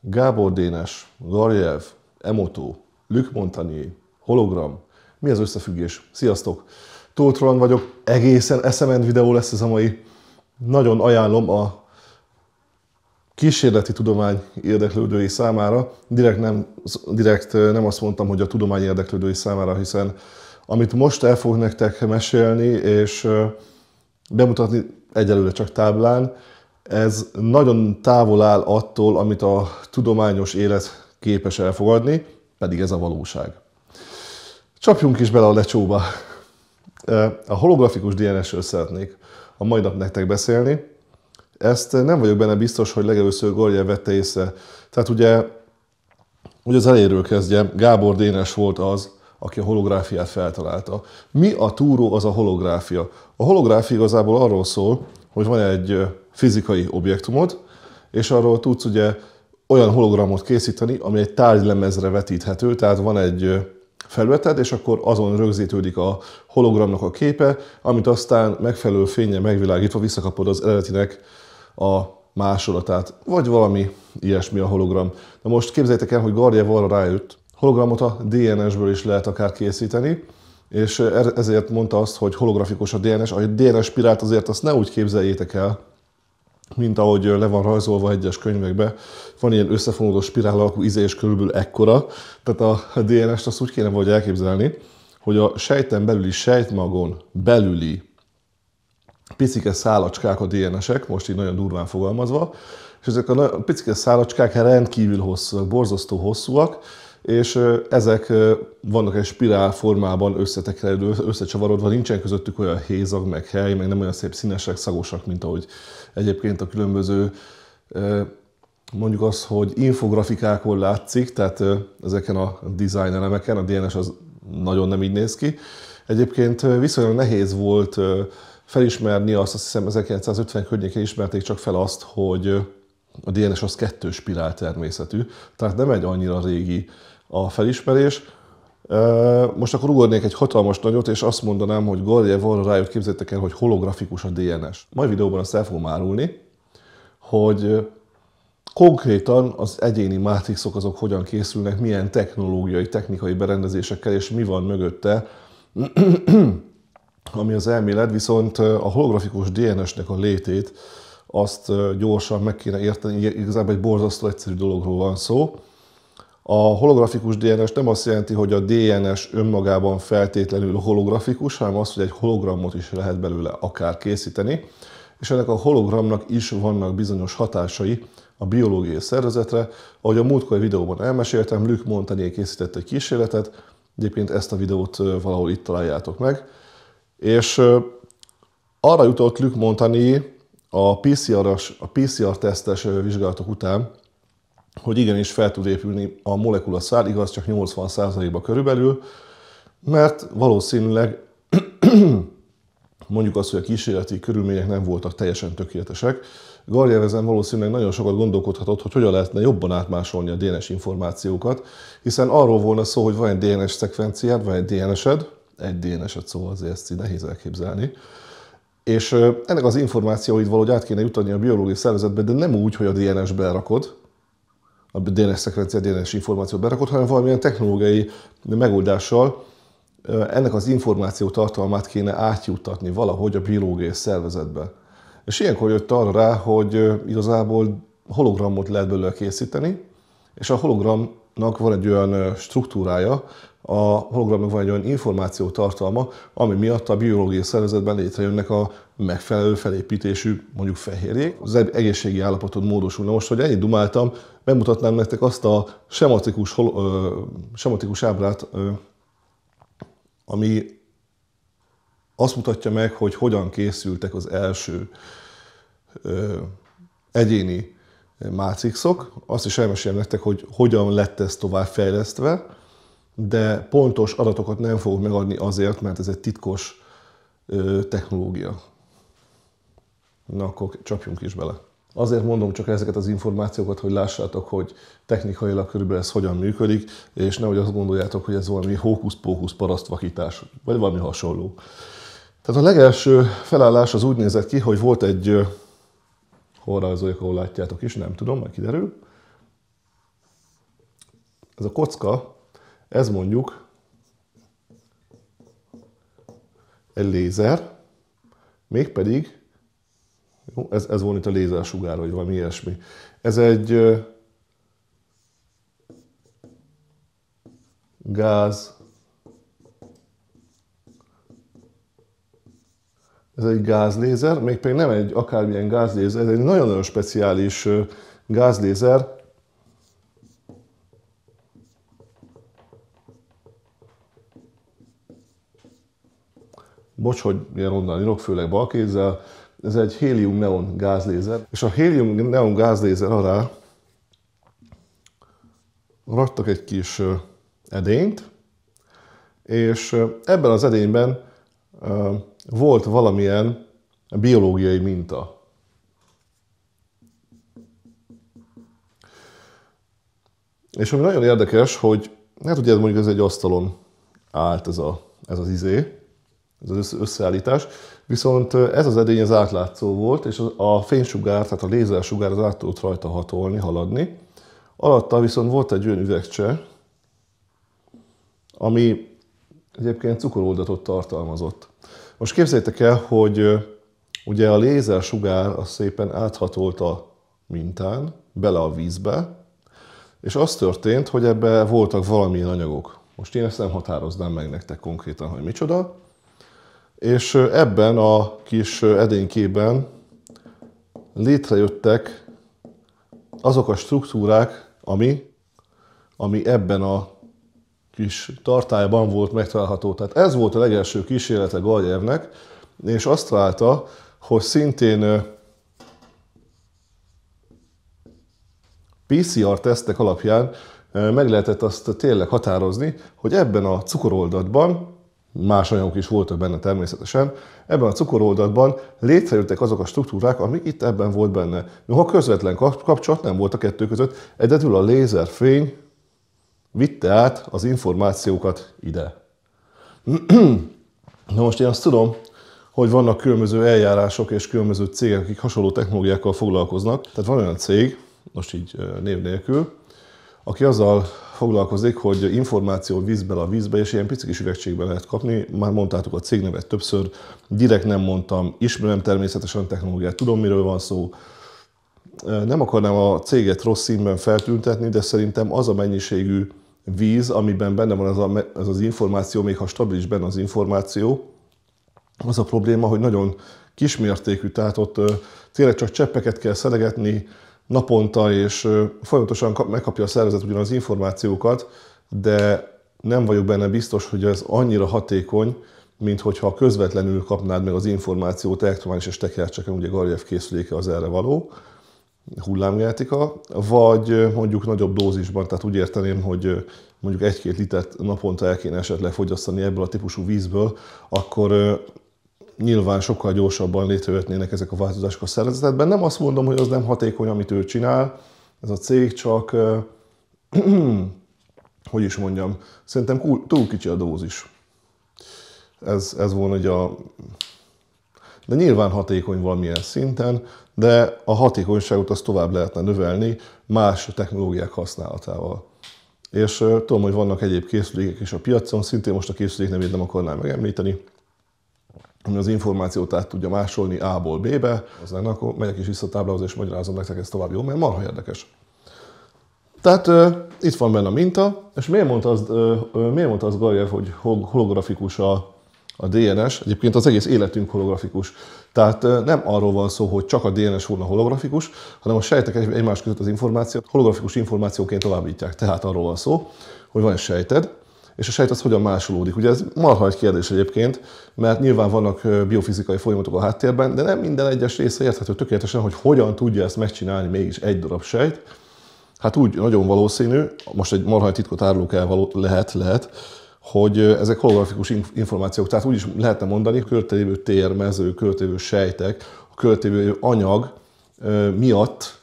Gábor Dénes, Garjev, Emoto, Luc Montagnier, Hologram. Mi az összefüggés? Sziasztok! Tóth Roland vagyok, egészen eszement videó lesz ez a mai. Nagyon ajánlom a kísérleti tudomány érdeklődői számára. Direkt nem, direkt nem azt mondtam, hogy a tudomány érdeklődői számára, hiszen amit most el fog nektek mesélni és bemutatni egyelőre csak táblán, ez nagyon távol áll attól, amit a tudományos élet képes elfogadni, pedig ez a valóság. Csapjunk is bele a lecsóba. A holografikus DNS-ről szeretnék a mai nap nektek beszélni. Ezt nem vagyok benne biztos, hogy legelőször Gorjev vette észre. Tehát ugye, ugye az eléről kezdjem, Gábor Dénes volt az, aki a holográfiát feltalálta. Mi a túró az a holográfia? A holográfia igazából arról szól, hogy van egy fizikai objektumod, és arról tudsz ugye olyan hologramot készíteni, ami egy tárgylemezre vetíthető, tehát van egy felületed, és akkor azon rögzítődik a hologramnak a képe, amit aztán megfelelő fénye megvilágítva visszakapod az eredetinek a másolatát, vagy valami ilyesmi a hologram. Na most képzeljétek el, hogy Garjev arra rájött, hologramot a DNS-ből is lehet akár készíteni, és er, ezért mondta azt, hogy holografikus a DNS. A DNS spirált azért azt ne úgy képzeljétek el, mint ahogy le van rajzolva egyes könyvekbe, van ilyen összefonódó spirál alakú íze, izé és körülbelül ekkora. Tehát a DNS-t azt úgy kéne vagy elképzelni, hogy a sejten belüli sejtmagon belüli picike szálacskák a DNS-ek, most így nagyon durván fogalmazva, és ezek a picike szálacskák rendkívül hosszúak, borzasztó hosszúak, és ezek vannak egy spirál formában összetekeredő, összecsavarodva, nincsen közöttük olyan hézag, meg hely, meg nem olyan szép színesek, szagosak, mint ahogy egyébként a különböző mondjuk az, hogy infografikákon látszik, tehát ezeken a design elemeken, a DNS az nagyon nem így néz ki. Egyébként viszonylag nehéz volt felismerni azt, azt hiszem 1950 környékén ismerték csak fel azt, hogy a DNS az kettős spirál természetű, tehát nem egy annyira régi a felismerés. Most akkor ugornék egy hatalmas nagyot, és azt mondanám, hogy Gorjev arra rájött, képzeljétek el, hogy holografikus a DNS. Mai videóban azt el fogom árulni, hogy konkrétan az egyéni mátrixok azok hogyan készülnek, milyen technológiai, technikai berendezésekkel, és mi van mögötte, ami az elmélet, viszont a holografikus DNS-nek a létét azt gyorsan meg kéne érteni, igazából egy borzasztó egyszerű dologról van szó. A holografikus DNS nem azt jelenti, hogy a DNS önmagában feltétlenül holografikus, hanem az, hogy egy hologramot is lehet belőle akár készíteni, és ennek a hologramnak is vannak bizonyos hatásai a biológiai szervezetre. Ahogy a múltkori videóban elmeséltem, Luke Montagnier készített egy kísérletet, egyébként ezt a videót valahol itt találjátok meg, és arra jutott Luke Montagnier, a PCR-tesztes a PCR -tesztes vizsgálatok után, hogy igenis fel tud épülni a molekula szár, igaz, csak 80%-ba körülbelül, mert valószínűleg mondjuk azt, hogy a kísérleti körülmények nem voltak teljesen tökéletesek. Garjev ezen valószínűleg nagyon sokat gondolkodhatott, hogy hogyan lehetne jobban átmásolni a DNS információkat, hiszen arról volna szó, hogy van egy DNS szekvenciád, van egy DNS-ed, egy dns ed szóval azért ezt így nehéz elképzelni, és ennek az információit valahogy át kéne jutani a biológiai szervezetbe, de nem úgy, hogy a DNS-be rakod, a DNS szekvencia, DNS információt berakod, hanem valamilyen technológiai megoldással ennek az információ tartalmát kéne átjuttatni valahogy a biológiai szervezetbe. És ilyenkor jött arra rá, hogy igazából hologramot lehet belőle készíteni, és a hologramnak van egy olyan struktúrája, a hologramnak van egy olyan információ tartalma, ami miatt a biológiai szervezetben létrejönnek a megfelelő felépítésű, mondjuk fehérjék. Az egészségi állapotod módosulna. Most, hogy ennyit dumáltam, megmutatnám nektek azt a sematikus, hol, ö, sematikus ábrát, ö, ami azt mutatja meg, hogy hogyan készültek az első ö, egyéni mátrixok. Azt is elmesélem nektek, hogy hogyan lett ez tovább fejlesztve de pontos adatokat nem fogok megadni azért, mert ez egy titkos technológia. Na akkor csapjunk is bele. Azért mondom csak ezeket az információkat, hogy lássátok, hogy technikailag körülbelül ez hogyan működik, és nehogy azt gondoljátok, hogy ez valami hókusz-pókusz parasztvakítás, vagy valami hasonló. Tehát a legelső felállás az úgy nézett ki, hogy volt egy, hol rajzoljak, ahol látjátok is, nem tudom, majd kiderül. Ez a kocka, ez mondjuk egy lézer, mégpedig, jó, ez, ez volt itt a lézersugár, vagy valami ilyesmi. Ez egy gáz, ez egy gázlézer, mégpedig nem egy akármilyen gázlézer, ez egy nagyon-nagyon speciális gázlézer, bocs, hogy ilyen onnan írok, főleg kézzel, ez egy hélium neon gázlézer, és a hélium neon gázlézer alá raktak egy kis edényt, és ebben az edényben volt valamilyen biológiai minta. És ami nagyon érdekes, hogy hát ugye mondjuk ez egy asztalon állt ez, a, ez az izé, ez az összeállítás. Viszont ez az edény az átlátszó volt, és a fénysugár, tehát a lézersugár az át tudott rajta hatolni, haladni. Alatta viszont volt egy olyan üvegcse, ami egyébként cukoroldatot tartalmazott. Most képzeljétek el, hogy ugye a lézersugár az szépen áthatolt a mintán, bele a vízbe, és az történt, hogy ebbe voltak valamilyen anyagok. Most én ezt nem határoznám meg nektek konkrétan, hogy micsoda, és ebben a kis edénykében létrejöttek azok a struktúrák, ami, ami ebben a kis tartályban volt megtalálható. Tehát ez volt a legelső kísérlete Galjevnek, és azt találta, hogy szintén PCR-tesztek alapján meg lehetett azt tényleg határozni, hogy ebben a cukoroldatban Más anyagok is voltak benne természetesen. Ebben a cukoroldatban létrejöttek azok a struktúrák, amik itt ebben volt benne. Noha közvetlen kapcsolat nem volt a kettő között, egyedül a lézerfény vitte át az információkat ide. Na most én azt tudom, hogy vannak különböző eljárások és különböző cégek, akik hasonló technológiákkal foglalkoznak. Tehát van olyan cég, most így név nélkül, aki azzal foglalkozik, hogy információ vízből a vízbe, és ilyen pici kis üvegcsékbe lehet kapni. Már mondtátok a cégnevet többször, direkt nem mondtam, ismerem természetesen a technológiát, tudom miről van szó. Nem akarnám a céget rossz színben feltüntetni, de szerintem az a mennyiségű víz, amiben benne van ez, a, ez az információ, még ha stabil is benne az információ, az a probléma, hogy nagyon kismértékű, tehát ott tényleg csak cseppeket kell szelegetni, naponta, és folyamatosan megkapja a szervezet ugyanaz információkat, de nem vagyok benne biztos, hogy ez annyira hatékony, mint hogyha közvetlenül kapnád meg az információt elektromágneses tekercseken, ugye Garjev készüléke az erre való, hullámgenetika, vagy mondjuk nagyobb dózisban, tehát úgy érteném, hogy mondjuk egy-két litert naponta el kéne esetleg fogyasztani ebből a típusú vízből, akkor nyilván sokkal gyorsabban létrejöhetnének ezek a változások a szervezetben. Nem azt mondom, hogy az nem hatékony, amit ő csinál, ez a cég csak, hogy is mondjam, szerintem túl kicsi a dózis. Ez, ez volna ugye a... De nyilván hatékony valamilyen szinten, de a hatékonyságot azt tovább lehetne növelni más technológiák használatával. És tudom, hogy vannak egyéb készülékek is a piacon, szintén most a készülék nevét nem akarnám megemlíteni, ami az információt át tudja másolni A-ból B-be, az lenne, akkor megyek is vissza a táblához és magyarázom nektek ezt tovább, jó? Mert marha érdekes. Tehát uh, itt van benne a minta, és miért mondta az, uh, miért mondta az Galjev, hogy holografikus a, a DNS? Egyébként az egész életünk holografikus. Tehát uh, nem arról van szó, hogy csak a DNS volna holografikus, hanem a sejtek egymás között az információt holografikus információként továbbítják. Tehát arról van szó, hogy van egy sejted, és a sejt az hogyan másolódik. Ugye ez marha egy kérdés egyébként, mert nyilván vannak biofizikai folyamatok a háttérben, de nem minden egyes része érthető tökéletesen, hogy hogyan tudja ezt megcsinálni mégis egy darab sejt. Hát úgy nagyon valószínű, most egy marha titkot árulok el lehet, lehet, hogy ezek holografikus információk, tehát úgy is lehetne mondani, a tér, mező, körtévő sejtek, a körtévő anyag miatt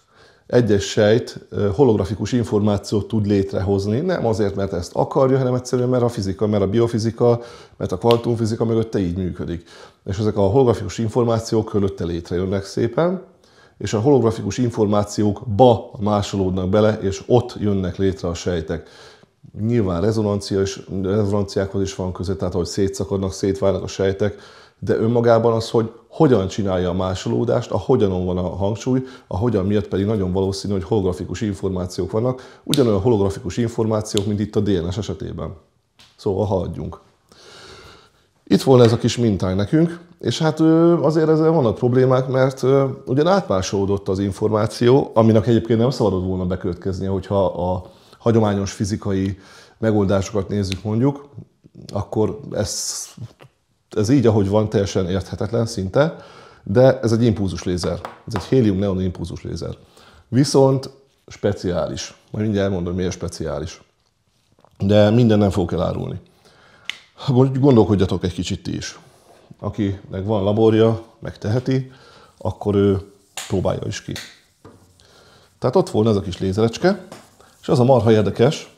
egyes sejt holografikus információt tud létrehozni, nem azért, mert ezt akarja, hanem egyszerűen, mert a fizika, mert a biofizika, mert a kvantumfizika mögötte így működik. És ezek a holografikus információk körülötte létrejönnek szépen, és a holografikus információk ba másolódnak bele, és ott jönnek létre a sejtek. Nyilván rezonancia és, rezonanciákhoz is van köze, tehát ahogy szétszakadnak, szétválnak a sejtek, de önmagában az, hogy hogyan csinálja a másolódást, a hogyanon van a hangsúly, a hogyan miatt pedig nagyon valószínű, hogy holografikus információk vannak, ugyanolyan holografikus információk, mint itt a DNS esetében. Szóval haladjunk. Itt volna ez a kis mintáj nekünk, és hát azért ezzel vannak problémák, mert ugyan átmásolódott az információ, aminek egyébként nem szabadott volna bekövetkeznie, hogyha a hagyományos fizikai megoldásokat nézzük mondjuk, akkor ez ez így, ahogy van, teljesen érthetetlen szinte, de ez egy impulzus lézer, Ez egy hélium-neon lézer. Viszont speciális. Majd mindjárt elmondom, miért speciális. De minden nem fogok elárulni. Mondjuk gondolkodjatok egy kicsit ti is. Akinek van laborja, megteheti, akkor ő próbálja is ki. Tehát ott volna ez a kis lézerecske, és az a marha érdekes,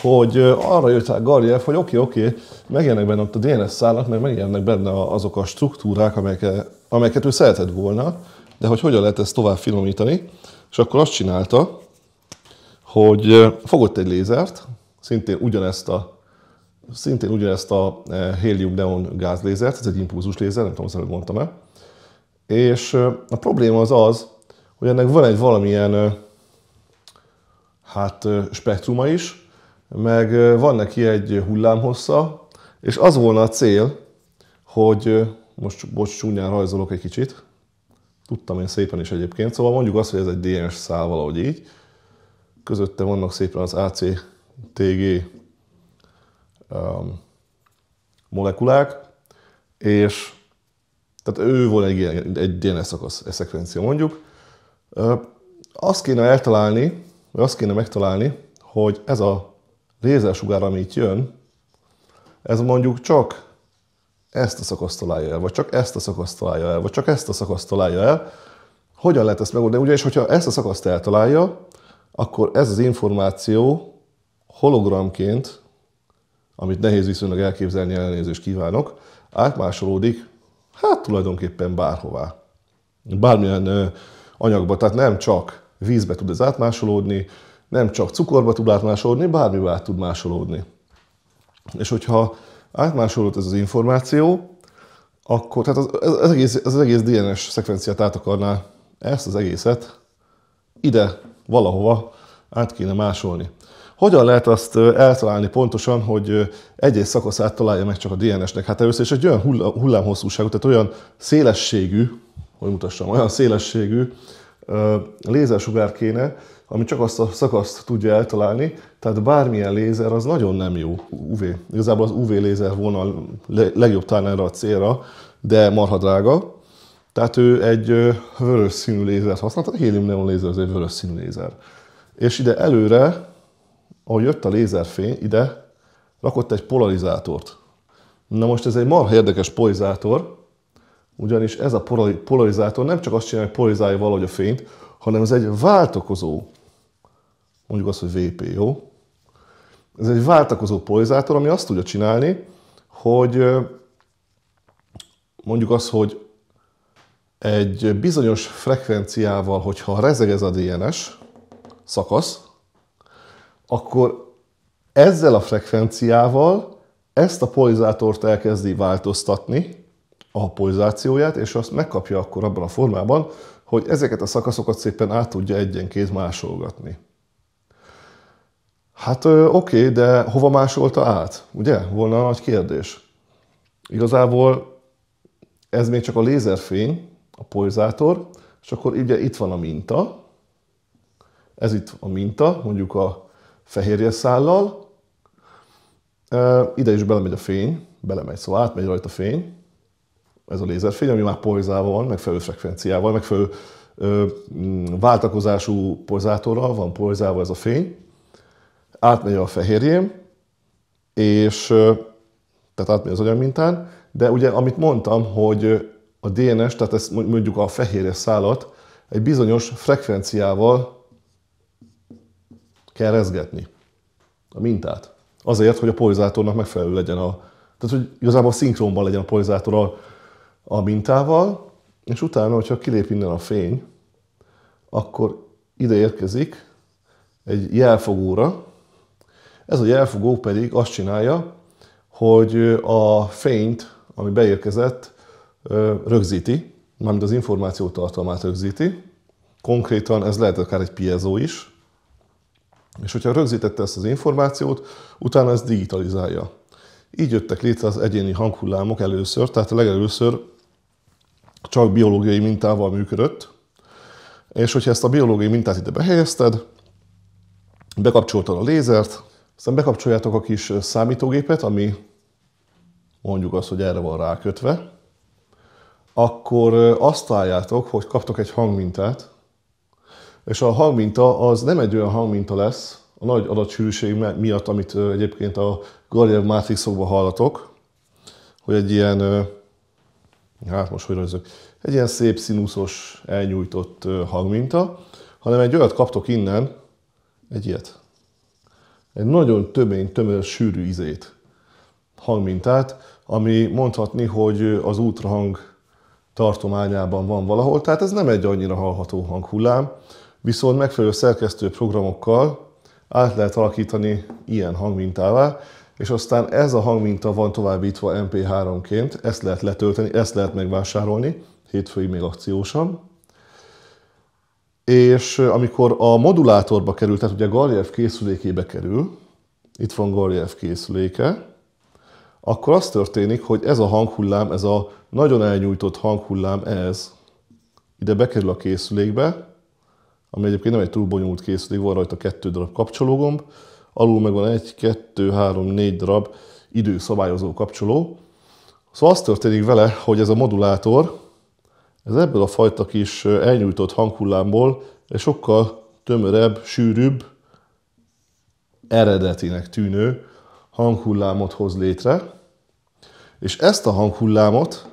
hogy arra jött rá Garjev, hogy oké, oké, megjelennek benne ott a DNS szálak, meg megjelennek benne azok a struktúrák, amelyeket, amelyeket ő szeretett volna, de hogy hogyan lehet ezt tovább finomítani. És akkor azt csinálta, hogy fogott egy lézert, szintén ugyanezt a szintén ugyanezt a e, helium neon gázlézert, ez egy impulzus lézer, nem tudom, hogy mondtam el. És a probléma az az, hogy ennek van egy valamilyen hát spektruma is, meg van neki egy hullámhossza, és az volna a cél, hogy most bocs, csúnyán rajzolok egy kicsit, tudtam én szépen is egyébként, szóval mondjuk azt, hogy ez egy DNS szál valahogy így, közötte vannak szépen az ACTG um, molekulák, és tehát ő volt egy, egy DNS szakasz, egy szekvencia mondjuk. Azt kéne eltalálni, vagy azt kéne megtalálni, hogy ez a lézersugár, amit jön, ez mondjuk csak ezt a szakaszt találja el, vagy csak ezt a szakaszt találja el, vagy csak ezt a szakaszt találja el, hogyan lehet ezt megoldani? Ugyanis, hogyha ezt a szakaszt eltalálja, akkor ez az információ hologramként, amit nehéz viszonylag elképzelni, elnézést kívánok, átmásolódik, hát tulajdonképpen bárhová. Bármilyen anyagba, tehát nem csak vízbe tud ez átmásolódni, nem csak cukorba tud átmásolódni, bármibe át tud másolódni. És hogyha átmásolódott ez az információ, akkor tehát az, ez, ez, egész, ez az egész DNS szekvenciát át akarná ezt az egészet ide valahova át kéne másolni. Hogyan lehet azt eltalálni pontosan, hogy egy-egy szakaszát találja meg csak a DNS-nek? Hát először is egy olyan hullámhosszúságú, tehát olyan szélességű, hogy mutassam, olyan szélességű lézersugár kéne, ami csak azt a szakaszt tudja eltalálni, tehát bármilyen lézer az nagyon nem jó UV. Igazából az UV lézer volna a legjobb talán erre a célra, de marha drága. Tehát ő egy vörös színű lézert használt, a hélium neon lézer az egy vörös színű lézer. És ide előre, ahogy jött a lézerfény, ide rakott egy polarizátort. Na most ez egy marha érdekes polarizátor, ugyanis ez a polarizátor nem csak azt csinálja, hogy polarizálja valahogy a fényt, hanem ez egy váltakozó, mondjuk azt, hogy VP, jó? Ez egy váltakozó polarizátor, ami azt tudja csinálni, hogy mondjuk azt, hogy egy bizonyos frekvenciával, hogyha rezeg ez a DNS szakasz, akkor ezzel a frekvenciával ezt a polizátort elkezdi változtatni, a polizációját, és azt megkapja akkor abban a formában, hogy ezeket a szakaszokat szépen át tudja egyenként másolgatni. Hát oké, okay, de hova másolta át? Ugye? Volna a nagy kérdés. Igazából ez még csak a lézerfény, a polizátor, és akkor ugye itt van a minta, ez itt a minta, mondjuk a fehérje szállal, ide is belemegy a fény, belemegy, szóval átmegy rajta a fény, ez a lézerfény, ami már van, megfelelő frekvenciával, megfelelő ö, mm, váltakozású polzátorral van polzálva ez a fény, átmegy a fehérjém, és ö, tehát átmegy az agyamintán, de ugye amit mondtam, hogy a DNS, tehát ezt mondjuk a fehérje szálat egy bizonyos frekvenciával kell rezgetni a mintát. Azért, hogy a polizátornak megfelelő legyen a, tehát hogy igazából szinkronban legyen a polizátor a mintával, és utána, hogyha kilép innen a fény, akkor ide érkezik egy jelfogóra. Ez a jelfogó pedig azt csinálja, hogy a fényt, ami beérkezett, rögzíti, mármint az információ tartalmát rögzíti. Konkrétan ez lehet akár egy piezó is. És hogyha rögzítette ezt az információt, utána ez digitalizálja. Így jöttek létre az egyéni hanghullámok először, tehát legelőször csak biológiai mintával működött, és hogyha ezt a biológiai mintát ide behelyezted, bekapcsoltad a lézert, aztán bekapcsoljátok a kis számítógépet, ami mondjuk azt, hogy erre van rákötve, akkor azt álljátok, hogy kaptok egy hangmintát, és a hangminta az nem egy olyan hangminta lesz, a nagy adatsűrűség miatt, amit egyébként a Garjev Matrixokban hallatok, hogy egy ilyen hát most hogy rajzok, egy ilyen szép színuszos, elnyújtott hangminta, hanem egy olyat kaptok innen, egy ilyet. Egy nagyon tömény, tömör, sűrű izét, hangmintát, ami mondhatni, hogy az ultrahang tartományában van valahol, tehát ez nem egy annyira hallható hanghullám, viszont megfelelő szerkesztő programokkal át lehet alakítani ilyen hangmintává, és aztán ez a hangminta van továbbítva MP3-ként, ezt lehet letölteni, ezt lehet megvásárolni, hétfői még akciósan. És amikor a modulátorba kerül, tehát ugye Galjev készülékébe kerül, itt van Galjev készüléke, akkor az történik, hogy ez a hanghullám, ez a nagyon elnyújtott hanghullám, ez ide bekerül a készülékbe, ami egyébként nem egy túl bonyolult készülék, van rajta kettő darab kapcsológomb, alul meg van egy, kettő, három, négy darab időszabályozó kapcsoló. Szóval az történik vele, hogy ez a modulátor, ez ebből a fajta kis elnyújtott hanghullámból egy sokkal tömörebb, sűrűbb, eredetinek tűnő hanghullámot hoz létre, és ezt a hanghullámot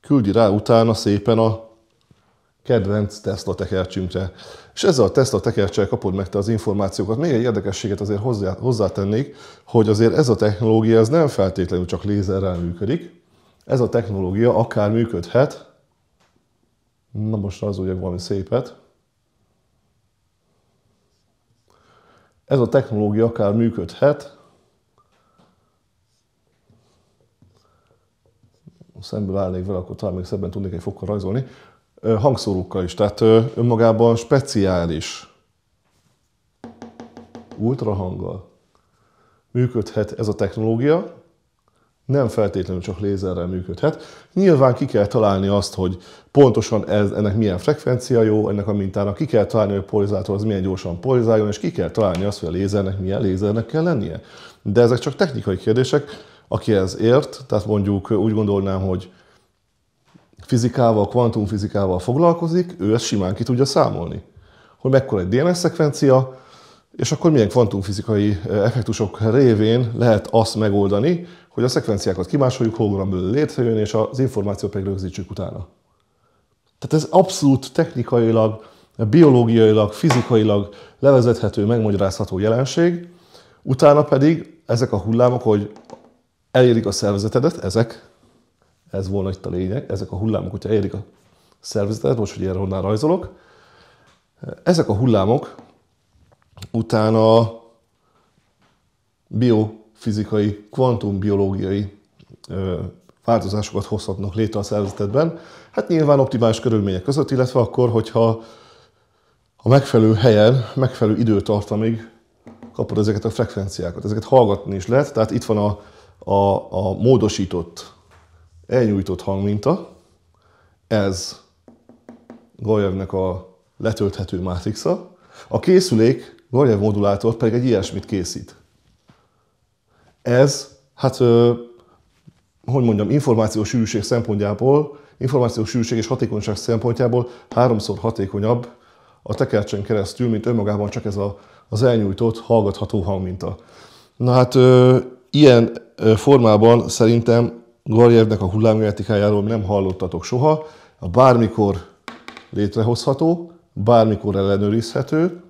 küldi rá utána szépen a kedvenc Tesla tekercsünkre. És ezzel a Tesla tekercsel kapod meg te az információkat. Még egy érdekességet azért hozzá, hozzátennék, hogy azért ez a technológia ez nem feltétlenül csak lézerrel működik. Ez a technológia akár működhet. Na most ugye valami szépet. Ez a technológia akár működhet. Szemből állnék vele, akkor talán még szebben tudnék egy fokkal rajzolni hangszórókkal is, tehát önmagában speciális ultrahanggal működhet ez a technológia, nem feltétlenül csak lézerrel működhet. Nyilván ki kell találni azt, hogy pontosan ez, ennek milyen frekvencia jó, ennek a mintának ki kell találni, hogy a polizátor az milyen gyorsan polarizáljon, és ki kell találni azt, hogy a lézernek milyen lézernek kell lennie. De ezek csak technikai kérdések, aki ez ért, tehát mondjuk úgy gondolnám, hogy fizikával, kvantumfizikával foglalkozik, ő ezt simán ki tudja számolni. Hogy mekkora egy DNS szekvencia, és akkor milyen kvantumfizikai eh, effektusok révén lehet azt megoldani, hogy a szekvenciákat kimásoljuk, hologramből létrejön, és az információt pedig rögzítsük utána. Tehát ez abszolút technikailag, biológiailag, fizikailag levezethető, megmagyarázható jelenség, utána pedig ezek a hullámok, hogy elérik a szervezetedet, ezek ez volna itt a lényeg, ezek a hullámok, hogyha érik a szervezetet, most, hogy erre honnan rajzolok, ezek a hullámok utána biofizikai, kvantumbiológiai változásokat hozhatnak létre a szervezetben. Hát nyilván optimális körülmények között, illetve akkor, hogyha a megfelelő helyen, megfelelő időtartamig kapod ezeket a frekvenciákat. Ezeket hallgatni is lehet, tehát itt van a, a, a módosított elnyújtott hangminta, ez Gorjevnek a letölthető mátrixa, a készülék Gorjev modulátor pedig egy ilyesmit készít. Ez, hát, hogy mondjam, információs sűrűség szempontjából, információs sűrűség és hatékonyság szempontjából háromszor hatékonyabb a tekercsen keresztül, mint önmagában csak ez a, az elnyújtott, hallgatható hangminta. Na hát, ilyen formában szerintem Gorjevnek a hullámgenetikájáról nem hallottatok soha, a bármikor létrehozható, bármikor ellenőrizhető,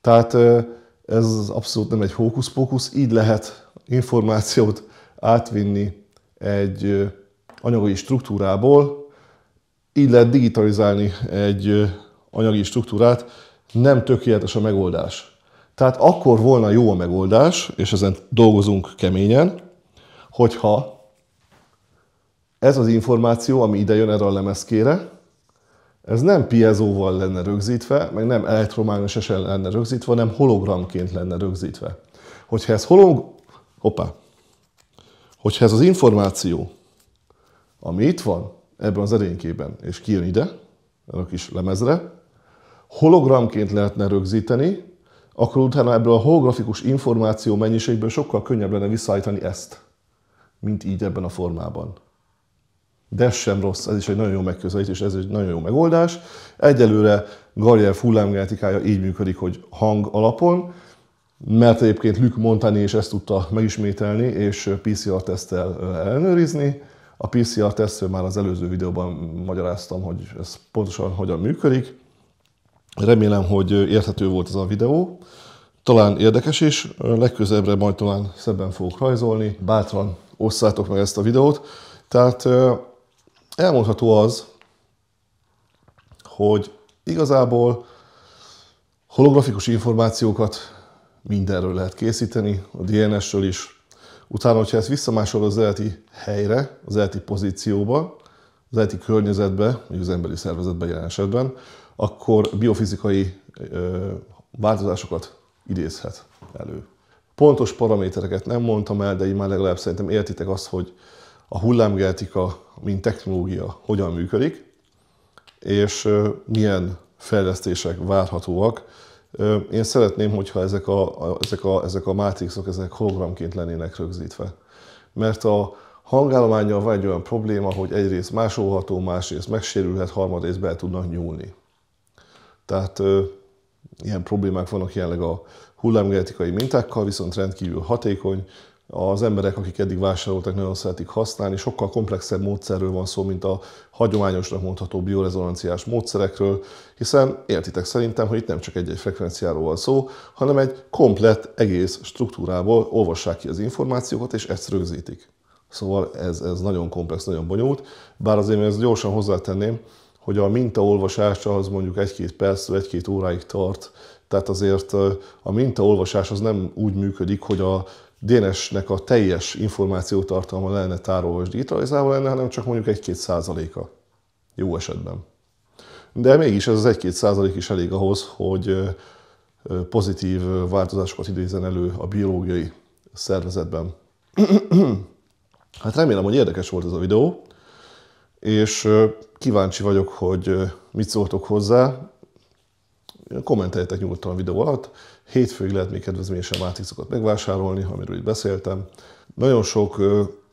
tehát ez abszolút nem egy hókusz-pókusz, így lehet információt átvinni egy anyagi struktúrából, így lehet digitalizálni egy anyagi struktúrát, nem tökéletes a megoldás. Tehát akkor volna jó a megoldás, és ezen dolgozunk keményen, hogyha ez az információ, ami ide jön erre a lemezkére, ez nem piezóval lenne rögzítve, meg nem elektromágnesesen lenne rögzítve, hanem hologramként lenne rögzítve. Hogyha ez holog... Hoppá. Hogyha ez az információ, ami itt van ebben az erénykében és kijön ide, erre a kis lemezre, hologramként lehetne rögzíteni, akkor utána ebből a holografikus információ mennyiségből sokkal könnyebb lenne visszaállítani ezt, mint így ebben a formában. De ez sem rossz, ez is egy nagyon jó megközelítés, ez egy nagyon jó megoldás. Egyelőre Garrier hullámgenetikája így működik, hogy hang alapon, mert egyébként Luc montani is ezt tudta megismételni és PCR-teszttel ellenőrizni. A PCR-tesztről már az előző videóban magyaráztam, hogy ez pontosan hogyan működik. Remélem, hogy érthető volt ez a videó. Talán érdekes is, legközelebbre majd talán szebben fogok rajzolni. Bátran osszátok meg ezt a videót. Tehát elmondható az, hogy igazából holografikus információkat mindenről lehet készíteni, a DNS-ről is. Utána, hogyha ezt visszamásol az eredeti helyre, az eredeti pozícióba, az eredeti környezetbe, vagy az emberi szervezetbe jelen esetben, akkor biofizikai ö, változásokat idézhet elő. Pontos paramétereket nem mondtam el, de így már legalább szerintem értitek azt, hogy a hullámgenetika, mint technológia hogyan működik, és milyen fejlesztések várhatóak. Én szeretném, hogyha ezek a, a, ezek a, ezek a mátrixok ezek hologramként lennének rögzítve. Mert a hangállományjal van egy olyan probléma, hogy egyrészt másolható, másrészt megsérülhet, harmadrészt be tudnak nyúlni. Tehát ö, ilyen problémák vannak jelenleg a hullámgenetikai mintákkal, viszont rendkívül hatékony, az emberek, akik eddig vásároltak, nagyon szeretik használni. Sokkal komplexebb módszerről van szó, mint a hagyományosnak mondható biorezonanciás módszerekről, hiszen értitek szerintem, hogy itt nem csak egy-egy frekvenciáról van szó, hanem egy komplett egész struktúrából olvassák ki az információkat, és ezt rögzítik. Szóval ez, ez nagyon komplex, nagyon bonyolult, bár azért én ezt gyorsan hozzátenném, hogy a mintaolvasása az mondjuk egy-két perc, egy-két óráig tart, tehát azért a mintaolvasás az nem úgy működik, hogy a DNS-nek a teljes információtartalma lenne tárolva és digitalizálva lenne, hanem csak mondjuk 1-2 százaléka. Jó esetben. De mégis ez az 1-2 százalék is elég ahhoz, hogy pozitív változásokat idézen elő a biológiai szervezetben. hát remélem, hogy érdekes volt ez a videó, és kíváncsi vagyok, hogy mit szóltok hozzá. Kommenteljetek nyugodtan a videó alatt, Hétfőig lehet még kedvezményesen mátrixokat megvásárolni, amiről itt beszéltem. Nagyon sok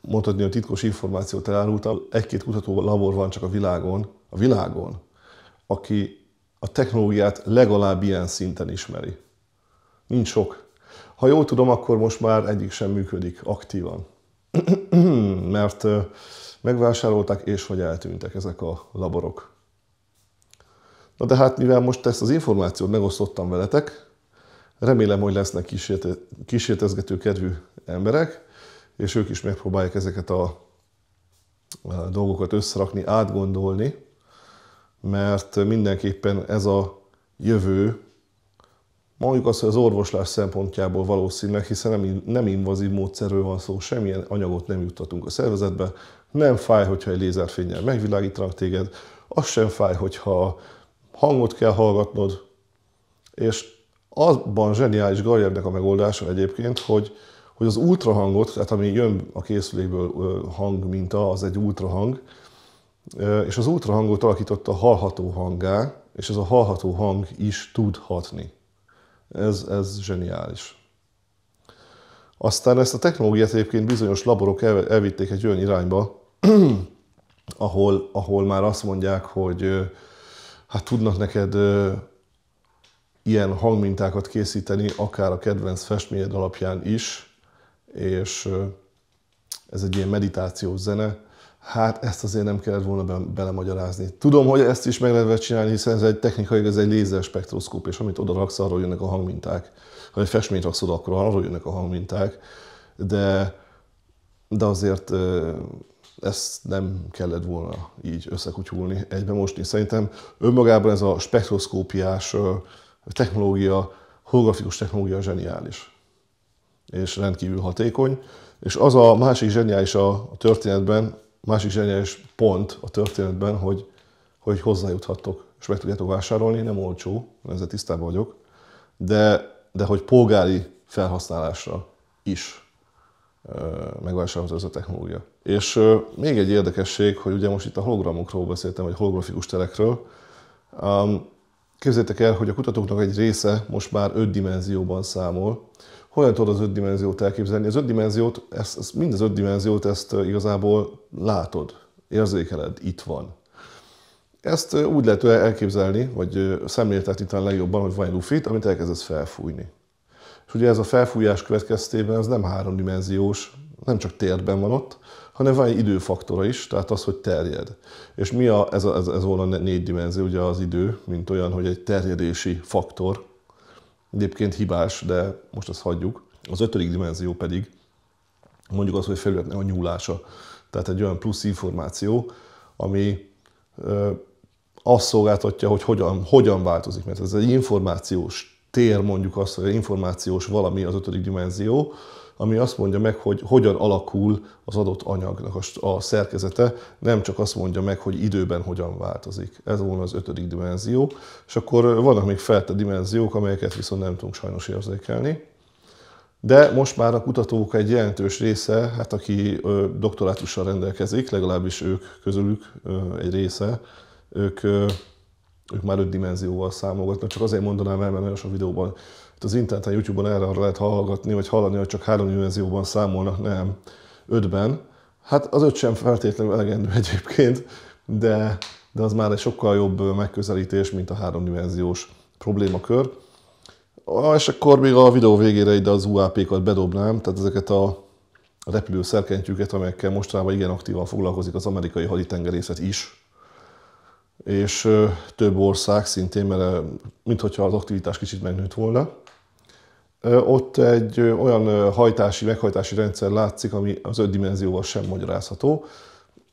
mondhatni, hogy titkos információt elárultam. Egy-két kutató labor van csak a világon, a világon, aki a technológiát legalább ilyen szinten ismeri. Nincs sok. Ha jól tudom, akkor most már egyik sem működik aktívan. Mert megvásárolták és hogy eltűntek ezek a laborok. Na de hát mivel most ezt az információt megosztottam veletek, Remélem, hogy lesznek kísértezgető kedvű emberek, és ők is megpróbálják ezeket a dolgokat összerakni, átgondolni, mert mindenképpen ez a jövő, mondjuk azt, hogy az orvoslás szempontjából valószínűleg, hiszen nem, nem invazív módszerről van szó, semmilyen anyagot nem juttatunk a szervezetbe, nem fáj, hogyha egy lézerfényel megvilágítanak téged, az sem fáj, hogyha hangot kell hallgatnod, és Azban zseniális Garjevnek a megoldása egyébként, hogy, hogy az ultrahangot, tehát ami jön a készülékből hang minta, az egy ultrahang, és az ultrahangot alakította hallható hangá, és ez a hallható hang is tud hatni. Ez, ez zseniális. Aztán ezt a technológiát egyébként bizonyos laborok elvitték egy olyan irányba, ahol, ahol már azt mondják, hogy hát tudnak neked ilyen hangmintákat készíteni, akár a kedvenc festményed alapján is, és ez egy ilyen meditációs zene, hát ezt azért nem kellett volna be, belemagyarázni. Tudom, hogy ezt is meg lehet csinálni, hiszen ez egy technikai, ez egy spektroszkóp, és amit oda raksz, arról jönnek a hangminták. Ha egy festményt raksz oda, akkor arról jönnek a hangminták, de, de azért ezt nem kellett volna így összekutyulni egybe mosni. Szerintem önmagában ez a spektroszkópiás a technológia, holografikus technológia zseniális, és rendkívül hatékony, és az a másik zseniális a történetben, másik zseniális pont a történetben, hogy, hogy hozzájuthattok, és meg tudjátok vásárolni, nem olcsó, ezzel tisztában vagyok, de, de hogy polgári felhasználásra is megvásárolható ez a technológia. És még egy érdekesség, hogy ugye most itt a hologramokról beszéltem, vagy holografikus telekről, Képzeljétek el, hogy a kutatóknak egy része most már öt dimenzióban számol. Hogyan tudod az öt dimenziót elképzelni? Az öt dimenziót, ezt, ezt, mind az öt dimenziót ezt igazából látod, érzékeled, itt van. Ezt úgy lehet elképzelni, vagy szemléltetni talán legjobban, hogy van egy lufit, amit elkezdesz felfújni. És ugye ez a felfújás következtében ez nem háromdimenziós, nem csak térben van ott, hanem van egy időfaktora is, tehát az, hogy terjed. És mi a, ez, a, ez, ez volna négy dimenzió, ugye az idő, mint olyan, hogy egy terjedési faktor, egyébként hibás, de most ezt hagyjuk. Az ötödik dimenzió pedig mondjuk az, hogy felületnek a nyúlása. Tehát egy olyan plusz információ, ami ö, azt szolgáltatja, hogy hogyan, hogyan változik. Mert ez egy információs tér, mondjuk azt, hogy információs valami az ötödik dimenzió, ami azt mondja meg, hogy hogyan alakul az adott anyagnak a szerkezete, nem csak azt mondja meg, hogy időben hogyan változik. Ez volna az ötödik dimenzió, és akkor vannak még felte dimenziók, amelyeket viszont nem tudunk sajnos érzékelni. De most már a kutatók egy jelentős része, hát aki doktorátussal rendelkezik, legalábbis ők közülük egy része, ők, ők már öt dimenzióval számolgatnak. Csak azért mondanám el, mert nagyon sok videóban itt hát az interneten, YouTube-on erre lehet hallgatni, vagy hallani, hogy csak három dimenzióban számolnak, nem ötben. Hát az öt sem feltétlenül elegendő egyébként, de, de az már egy sokkal jobb megközelítés, mint a háromdimenziós problémakör. Ah, és akkor még a videó végére ide az UAP-kat bedobnám, tehát ezeket a repülő szerkentjüket, amelyekkel mostanában igen aktívan foglalkozik az amerikai haditengerészet is, és több ország szintén, mert mintha az aktivitás kicsit megnőtt volna ott egy olyan hajtási, meghajtási rendszer látszik, ami az ötdimenzióval sem magyarázható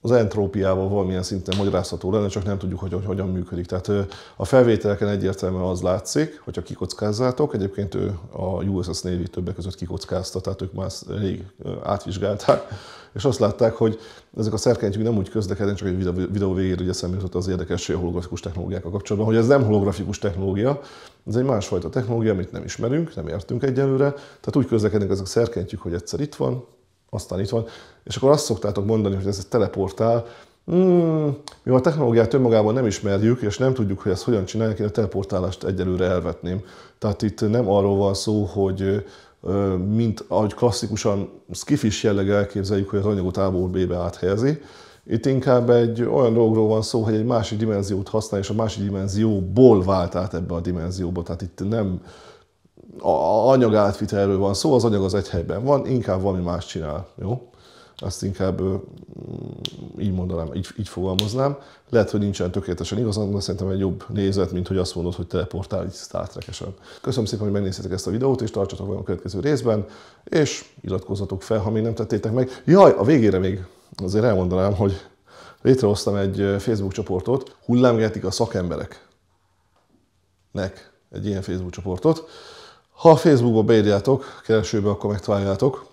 az entrópiával valamilyen szinten magyarázható lenne, csak nem tudjuk, hogy, hogy hogyan működik. Tehát a felvételeken egyértelműen az látszik, hogyha kikockázzátok, egyébként ő a USS Navy többek között kikockázta, tehát ők már rég átvizsgálták, és azt látták, hogy ezek a szerkentjük nem úgy közlekednek, csak egy videó végére ugye jutott az érdekes holografikus technológiákkal kapcsolatban, hogy ez nem holografikus technológia, ez egy másfajta technológia, amit nem ismerünk, nem értünk egyelőre, tehát úgy közlekednek ezek a szerkentjük, hogy egyszer itt van, azt van És akkor azt szoktátok mondani, hogy ez egy teleportál, Hmm, mivel a technológiát önmagában nem ismerjük, és nem tudjuk, hogy ezt hogyan csinálják, én a teleportálást egyelőre elvetném. Tehát itt nem arról van szó, hogy mint ahogy klasszikusan skifis jelleg elképzeljük, hogy az anyagot a B-be áthelyezi. Itt inkább egy olyan dologról van szó, hogy egy másik dimenziót használ, és a másik dimenzióból vált át ebbe a dimenzióba. Tehát itt nem a anyag átvitelről van szó, az anyag az egy helyben van, inkább valami más csinál, jó? Azt inkább mm, így mondanám, így, így fogalmaznám. Lehet, hogy nincsen tökéletesen igazán, de szerintem egy jobb nézet, mint hogy azt mondod, hogy teleportál egy Star Trek-esen. Köszönöm szépen, hogy megnéztétek ezt a videót, és tartsatok velem a következő részben, és iratkozzatok fel, ha még nem tettétek meg. Jaj, a végére még azért elmondanám, hogy létrehoztam egy Facebook csoportot, Hullámgetik a szakembereknek egy ilyen Facebook csoportot, ha a Facebookba beírjátok, keresőbe, akkor megtaláljátok,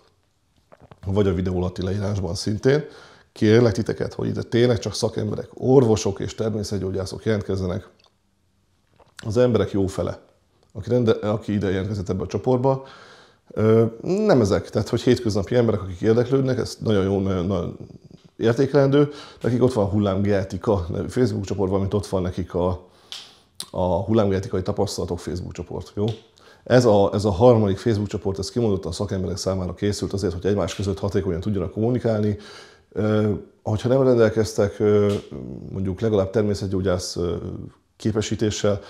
vagy a videó alatti leírásban szintén. Kérlek titeket, hogy ide tényleg csak szakemberek, orvosok és természetgyógyászok jelentkezzenek. Az emberek jó fele, aki, rende, aki ide jelentkezett ebbe a csoportba, nem ezek, tehát hogy hétköznapi emberek, akik érdeklődnek, ez nagyon jó, nagyon, nagyon értékelendő. Nekik ott van a Hullámgenetika Facebook csoport, valamint ott van nekik a, a Hullámgenetikai Tapasztalatok Facebook csoport. Jó? Ez a, ez a harmadik Facebook csoport, ez kimondottan szakemberek számára készült azért, hogy egymás között hatékonyan tudjanak kommunikálni. Hogyha nem rendelkeztek mondjuk legalább természetgyógyász képesítéssel,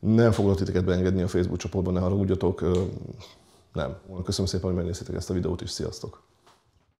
nem foglalt titeket beengedni a Facebook csoportban, ne haragudjatok. Nem. Köszönöm szépen, hogy megnéztétek ezt a videót, és sziasztok!